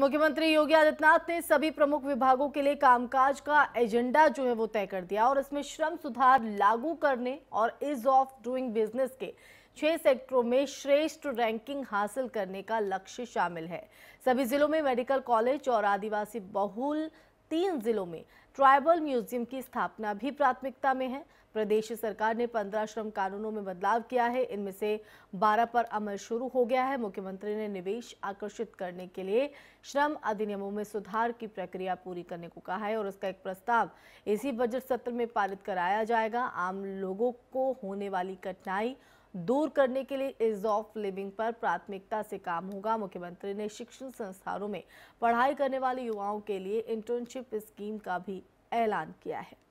मुख्यमंत्री योगी आदित्यनाथ ने सभी प्रमुख विभागों के लिए कामकाज का एजेंडा जो है वो तय कर दिया और इसमें श्रम सुधार लागू करने और इज ऑफ डूइंग बिजनेस के छह सेक्टरों में श्रेष्ठ रैंकिंग हासिल करने का लक्ष्य शामिल है सभी जिलों में मेडिकल कॉलेज और आदिवासी बहुल तीन जिलों में ट्राइबल म्यूजियम की स्थापना भी प्राथमिकता में है प्रदेश सरकार ने पंद्रह श्रम कानूनों में बदलाव किया है इनमें से बारह पर अमल शुरू हो गया है मुख्यमंत्री ने निवेश आकर्षित करने के लिए श्रम अधिनियमों में सुधार की प्रक्रिया पूरी करने को कहा है और उसका एक प्रस्ताव इसी बजट सत्र में पारित कराया जाएगा आम लोगों को होने वाली कठिनाई दूर करने के लिए इज ऑफ लिविंग पर प्राथमिकता से काम होगा मुख्यमंत्री ने शिक्षण संस्थानों में पढ़ाई करने वाले युवाओं के लिए इंटर्नशिप स्कीम का भी ऐलान किया है